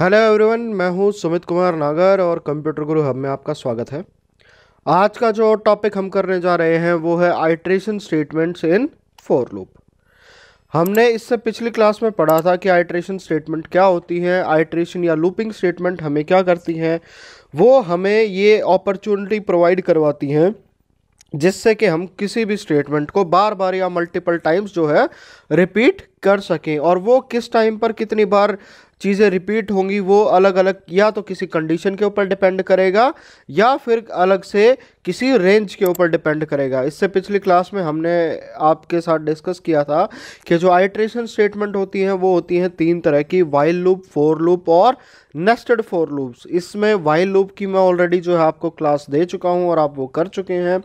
hello everyone मैं हूं सुमित कुमार नागर और कंप्यूटर गुरु हब में आपका स्वागत है आज का जो टॉपिक हम करने जा रहे हैं वो है iteration statements in for loop हमने इससे पिछली क्लास में पढ़ा था कि आइट्रेशन स्टेटमेंट क्या होती है आइट्रेशन या लूपिंग स्टेटमेंट हमें क्या करती हैं वो हमें ये अपॉर्चुनिटी प्रोवाइड करवाती हैं जिससे कि हम किसी भी स्टेटमेंट को बार बार या मल्टीपल टाइम्स जो है रिपीट कर सकें और वो किस टाइम पर कितनी बार चीज़ें रिपीट होंगी वो अलग अलग या तो किसी कंडीशन के ऊपर डिपेंड करेगा या फिर अलग से किसी रेंज के ऊपर डिपेंड करेगा इससे पिछली क्लास में हमने आपके साथ डिस्कस किया था कि जो आइट्रेशन स्टेटमेंट होती हैं वो होती हैं तीन तरह की वाइल लूप फोर लूप और नेस्टेड फोर लूप्स इसमें वाइल लूप की मैं ऑलरेडी जो है आपको क्लास दे चुका हूँ और आप वो कर चुके हैं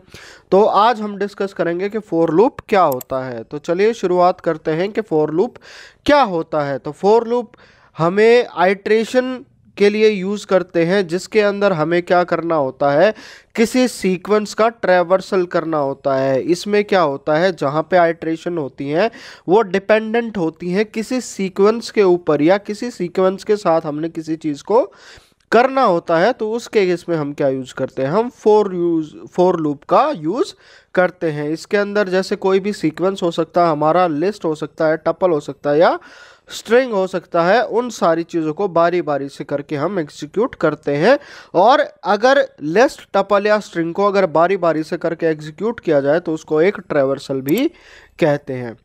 तो आज हम डिस्कस करेंगे कि फोर लूप क्या होता है तो चलिए शुरुआत करते हैं कि फोर लूप क्या होता है तो फोर लूप हमें आइट्रेशन के लिए यूज़ करते हैं जिसके अंदर हमें क्या करना होता है किसी सीक्वेंस का ट्रेवर्सल करना होता है इसमें क्या होता है जहाँ पे आइट्रेशन होती हैं वो डिपेंडेंट होती हैं किसी सीक्वेंस के ऊपर या किसी सीक्वेंस के साथ हमने किसी चीज़ को करना होता है तो उसके केस में हम क्या यूज़ करते हैं हम फोर यूज फोर लूप का यूज़ करते हैं इसके अंदर जैसे कोई भी सीक्वेंस हो सकता है हमारा लिस्ट हो सकता है टपल हो सकता है या स्ट्रिंग हो सकता है उन सारी चीज़ों को बारी बारी से करके हम एग्जीक्यूट करते हैं और अगर लिस्ट टपल या स्ट्रिंग को अगर बारी बारी से करके एग्जीक्यूट किया जाए तो उसको एक ट्रेवर्सल भी कहते हैं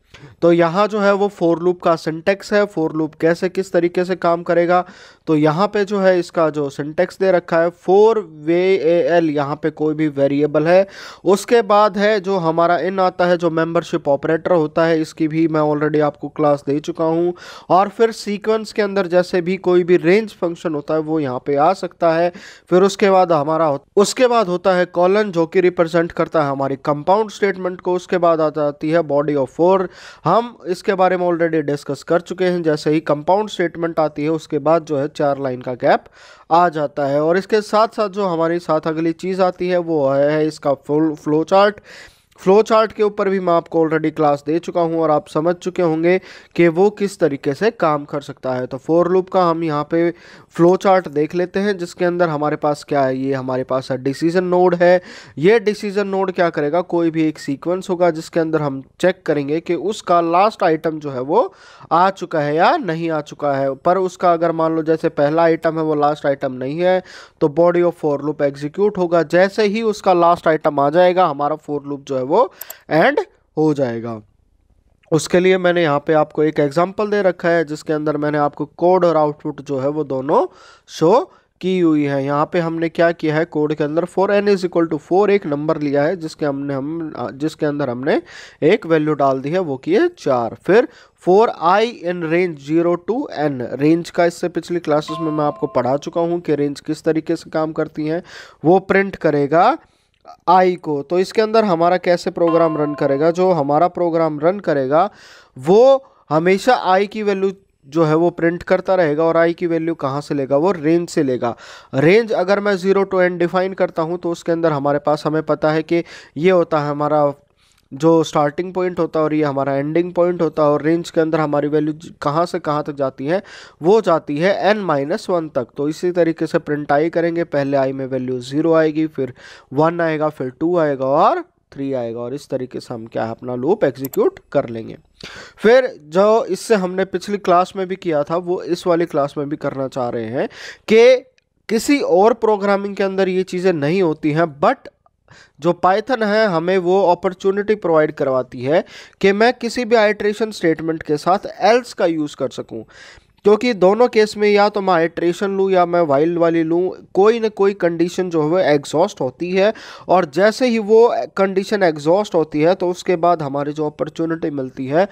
तो यहाँ जो है वो फोर लूप का सिंटेक्स है फोर लूप कैसे किस तरीके से काम करेगा तो यहाँ पे जो है इसका जो सिंटेक्स दे रखा है फोर वे ए एल यहाँ पे कोई भी वेरिएबल है उसके बाद है जो हमारा इन आता है जो मेंबरशिप ऑपरेटर होता है इसकी भी मैं ऑलरेडी आपको क्लास दे चुका हूँ और फिर सीक्वेंस के अंदर जैसे भी कोई भी रेंज फंक्शन होता है वो यहाँ पे आ सकता है फिर उसके बाद हमारा उसके बाद होता है कॉलन जो कि रिप्रेजेंट करता है हमारी कंपाउंड स्टेटमेंट को उसके बाद आ जाती है बॉडी ऑफ फोर हम इसके बारे में ऑलरेडी डिस्कस कर चुके हैं जैसे ही कंपाउंड स्टेटमेंट आती है उसके बाद जो है चार लाइन का गैप आ जाता है और इसके साथ साथ जो हमारे साथ अगली चीज़ आती है वो है इसका full flow chart flow chart के ऊपर भी मैं आपको ऑलरेडी क्लास दे चुका हूँ और आप समझ चुके होंगे कि वो किस तरीके से काम कर सकता है तो फोर लूप का हम यहाँ पे फ्लो चार्ट देख लेते हैं जिसके अंदर हमारे पास क्या है ये हमारे पास डिसीजन नोड है ये डिसीजन नोड क्या करेगा कोई भी एक सीक्वेंस होगा जिसके अंदर हम चेक करेंगे कि उसका लास्ट आइटम जो है वो आ चुका है या नहीं आ चुका है पर उसका अगर मान लो जैसे पहला आइटम है वो लास्ट आइटम नहीं है तो body of for loop execute होगा जैसे ही उसका लास्ट आइटम आ जाएगा हमारा फोर लूप जो है वो एंड हो जाएगा उसके लिए मैंने यहाँ पे आपको एक एग्जांपल दे रखा है जिसके अंदर मैंने आपको कोड और आउटपुट जो है वो दोनों शो की हुई है यहाँ पे हमने क्या किया है कोड के अंदर for N is equal to four एक नंबर लिया है जिसके हमने हम जिसके अंदर हमने एक वैल्यू डाल दी है वो की है चार फिर for I in range zero to N range का इससे पिछली क्लासेस में मैं आपको पढ़ा चुका हूँ कि रेंज किस तरीके से काम करती हैं वो प्रिंट करेगा आई को तो इसके अंदर हमारा कैसे प्रोग्राम रन करेगा जो हमारा प्रोग्राम रन करेगा वो हमेशा आई की वैल्यू जो है वो प्रिंट करता रहेगा और आई की वैल्यू कहाँ से लेगा वो रेंज से लेगा रेंज अगर मैं ज़ीरो टू एन डिफाइन करता हूँ तो उसके अंदर हमारे पास हमें पता है कि ये होता है हमारा जो स्टार्टिंग पॉइंट होता है और ये हमारा एंडिंग पॉइंट होता है और रेंज के अंदर हमारी वैल्यू कहाँ से कहाँ तक जाती है वो जाती है एन माइनस वन तक तो इसी तरीके से प्रिंट आई करेंगे पहले आई में वैल्यू ज़ीरो आएगी फिर वन आएगा फिर टू आएगा और थ्री आएगा और इस तरीके से हम क्या है अपना लूप एग्जीक्यूट कर लेंगे फिर जो इससे हमने पिछली क्लास में भी किया था वो इस वाली क्लास में भी करना चाह रहे हैं कि किसी और प्रोग्रामिंग के अंदर ये चीज़ें नहीं होती हैं बट जो पाइथन है हमें वो अपॉर्चुनिटी प्रोवाइड करवाती है कि मैं किसी भी आइट्रेशन स्टेटमेंट के साथ एल्स का यूज़ कर सकूं क्योंकि दोनों केस में या तो मैं हाइड्रेशन लूँ या मैं वाइल्ड वाली लूँ कोई ना कोई कंडीशन जो है एग्जॉस्ट होती है और जैसे ही वो कंडीशन एग्जॉस्ट होती है तो उसके बाद हमारी जो अपॉर्चुनिटी मिलती है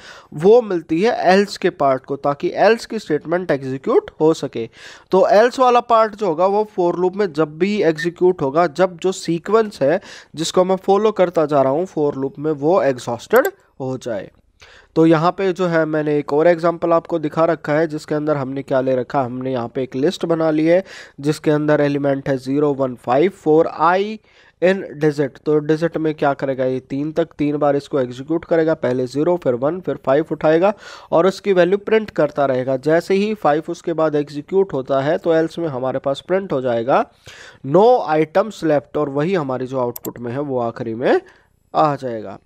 वो मिलती है एल्स के पार्ट को ताकि एल्स की स्टेटमेंट एग्जीक्यूट हो सके तो एल्स वाला पार्ट जो होगा वो फोर लूप में जब भी एग्जीक्यूट होगा जब जो सीक्वेंस है जिसको मैं फॉलो करता जा रहा हूँ फोर लूप में वो एग्जॉस्टेड हो जाए तो यहाँ पे जो है मैंने एक और एग्जांपल आपको दिखा रखा है जिसके अंदर हमने क्या ले रखा हमने यहाँ पे एक लिस्ट बना ली है जिसके अंदर एलिमेंट है zero one five four I in digit तो डिजिट में क्या करेगा ये तीन तक तीन बार इसको एग्जीक्यूट करेगा पहले ज़ीरो फिर वन फिर फाइव उठाएगा और उसकी वैल्यू प्रिंट करता रहेगा जैसे ही फाइव उसके बाद एग्जीक्यूट होता है तो एल्स में हमारे पास प्रिंट हो जाएगा नो आइटम्स लेफ्ट और वही हमारी जो आउटपुट में है वो आखिरी में आ जाएगा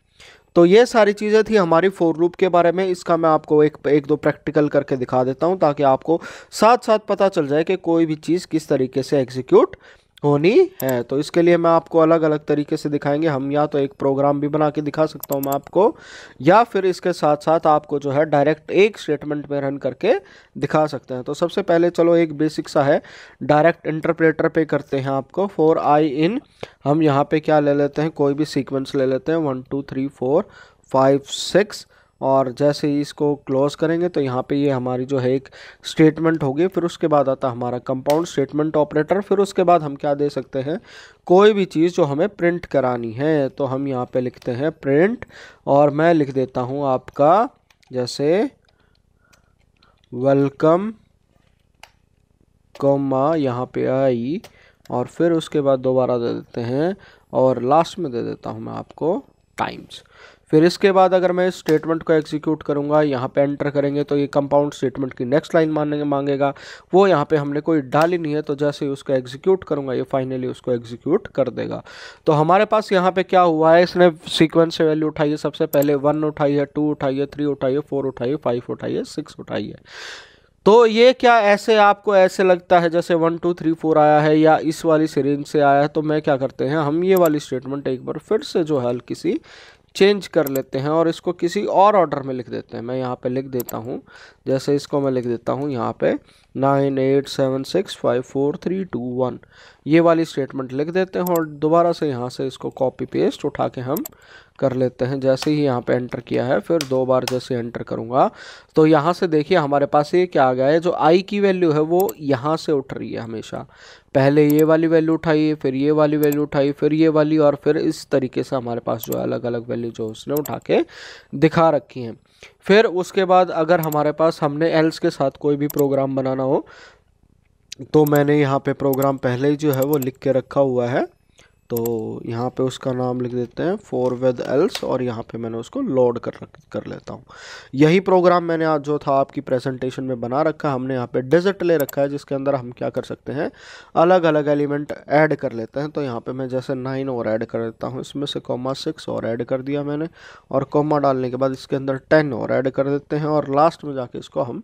तो ये सारी चीज़ें थी हमारी फोर लूप के बारे में इसका मैं आपको एक एक दो प्रैक्टिकल करके दिखा देता हूँ ताकि आपको साथ साथ पता चल जाए कि कोई भी चीज़ किस तरीके से एग्जीक्यूट होनी है तो इसके लिए मैं आपको अलग अलग तरीके से दिखाएंगे हम या तो एक प्रोग्राम भी बना के दिखा सकता हूँ मैं आपको या फिर इसके साथ साथ आपको जो है डायरेक्ट एक स्टेटमेंट में रन करके दिखा सकते हैं तो सबसे पहले चलो एक बेसिक सा है डायरेक्ट इंटरप्रेटर पे करते हैं आपको फोर आई इन हम यहाँ पे क्या ले लेते हैं कोई भी सीक्वेंस ले लेते हैं one two three four five six और जैसे ही इसको क्लोज़ करेंगे तो यहाँ पे ये हमारी जो है एक स्टेटमेंट होगी फिर उसके बाद आता हमारा कंपाउंड स्टेटमेंट ऑपरेटर फिर उसके बाद हम क्या दे सकते हैं कोई भी चीज़ जो हमें प्रिंट करानी है तो हम यहाँ पे लिखते हैं प्रिंट और मैं लिख देता हूँ आपका जैसे वेलकम कोमा यहाँ पे आई और फिर उसके बाद दोबारा दे देते हैं और लास्ट में दे देता हूँ मैं आपको टाइम्स फिर इसके बाद अगर मैं इस स्टेटमेंट को एग्जीक्यूट करूँगा यहाँ पे एंटर करेंगे तो ये कंपाउंड स्टेटमेंट की नेक्स्ट लाइन मानेंगे मांगेगा वो यहाँ पे हमने कोई डाली नहीं है तो जैसे ही उसको एग्जीक्यूट करूँगा ये फाइनली उसको एग्जीक्यूट कर देगा तो हमारे पास यहाँ पे क्या हुआ है इसने सीक्वेंस से वैल्यू उठाई है सबसे पहले वन उठाई है टू उठाई है थ्री उठाई है फोर उठाई है फाइव उठाई है सिक्स उठाई है तो ये क्या ऐसे आपको ऐसे लगता है जैसे वन टू थ्री फोर आया है या इस वाली सीरीज से आया है तो मैं क्या करते हैं हम ये वाली स्टेटमेंट एक बार फिर से जो है हल्की सी चेंज कर लेते हैं और इसको किसी और ऑर्डर में लिख देते हैं मैं यहाँ पे लिख देता हूँ जैसे इसको मैं लिख देता हूँ यहाँ पे nine eight seven six five four three two one ये वाली स्टेटमेंट लिख देते हैं और दोबारा से यहाँ से इसको कॉपी पेस्ट उठा के हम कर लेते हैं जैसे ही यहाँ पे एंटर किया है फिर दो बार जैसे एंटर करूँगा तो यहाँ से देखिए हमारे पास ये क्या आ गया है जो आई की वैल्यू है वो यहाँ से उठ रही है हमेशा पहले ये वाली वैल्यू उठाई फिर ये वाली वैल्यू उठाई फिर ये वाली और फिर इस तरीके से हमारे पास जो है अलग अलग वैल्यू जो उसने उठा के दिखा रखी हैं फिर उसके बाद अगर हमारे पास हमने एल्स के साथ कोई भी प्रोग्राम बनाना हो तो मैंने यहाँ पे प्रोग्राम पहले ही जो है वो लिख के रखा हुआ है तो यहाँ पे उसका नाम लिख देते हैं फोर विद एल्स और यहाँ पे मैंने उसको लोड कर कर लेता हूँ यही प्रोग्राम मैंने आज जो था आपकी प्रेजेंटेशन में बना रखा है हमने यहाँ पे डिजिट ले रखा है जिसके अंदर हम क्या कर सकते हैं अलग अलग एलिमेंट ऐड कर लेते हैं तो यहाँ पे मैं जैसे नाइन और ऐड कर देता हूँ इसमें से कॉमा सिक्स और ऐड कर दिया मैंने और कॉमा डालने के बाद इसके अंदर टेन और ऐड कर देते हैं और लास्ट में जाके इसको हम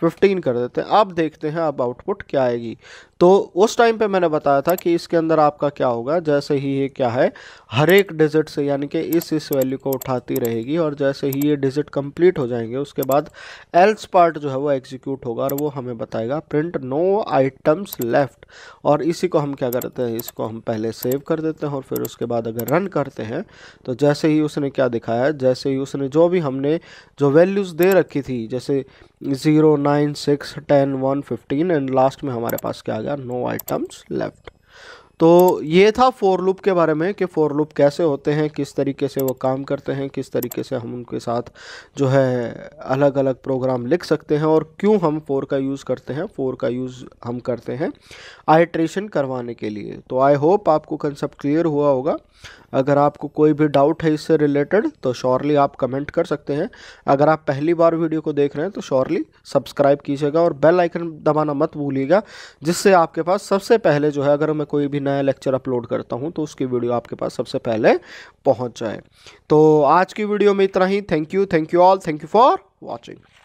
फिफ्टीन कर देते हैं अब देखते हैं अब आउटपुट क्या आएगी तो उस टाइम पे मैंने बताया था कि इसके अंदर आपका क्या होगा जैसे ही ये क्या है हर एक डिजिट से यानी कि इस इस वैल्यू को उठाती रहेगी और जैसे ही ये डिजिट कंप्लीट हो जाएंगे उसके बाद एल्स पार्ट जो है वो एग्जीक्यूट होगा और वो हमें बताएगा प्रिंट नो आइटम्स लेफ्ट और इसी को हम क्या करते हैं इसको हम पहले सेव कर देते हैं और फिर उसके बाद अगर रन करते हैं तो जैसे ही उसने क्या दिखाया जैसे ही उसने जो भी हमने जो वैल्यूज़ दे रखी थी जैसे zero nine six ten one fifteen and last में हमारे पास क्या आ गया नो आइटम्स लेफ्ट तो ये था फोर लूप के बारे में कि फोर लूप कैसे होते हैं किस तरीके से वो काम करते हैं किस तरीके से हम उनके साथ जो है अलग अलग प्रोग्राम लिख सकते हैं और क्यों हम फोर का यूज़ करते हैं फोर का यूज़ हम करते हैं आइट्रेशन करवाने के लिए तो आई होप आपको कंसेप्ट क्लियर हुआ होगा अगर आपको कोई भी डाउट है इससे रिलेटेड तो श्योरली आप कमेंट कर सकते हैं अगर आप पहली बार वीडियो को देख रहे हैं तो श्योरली सब्सक्राइब कीजिएगा और बेल आइकन दबाना मत भूलिएगा जिससे आपके पास सबसे पहले जो है अगर मैं कोई भी नया लेक्चर अपलोड करता हूँ तो उसकी वीडियो आपके पास सबसे पहले पहुँच जाए तो आज की वीडियो में इतना ही thank you thank you all thank you for watching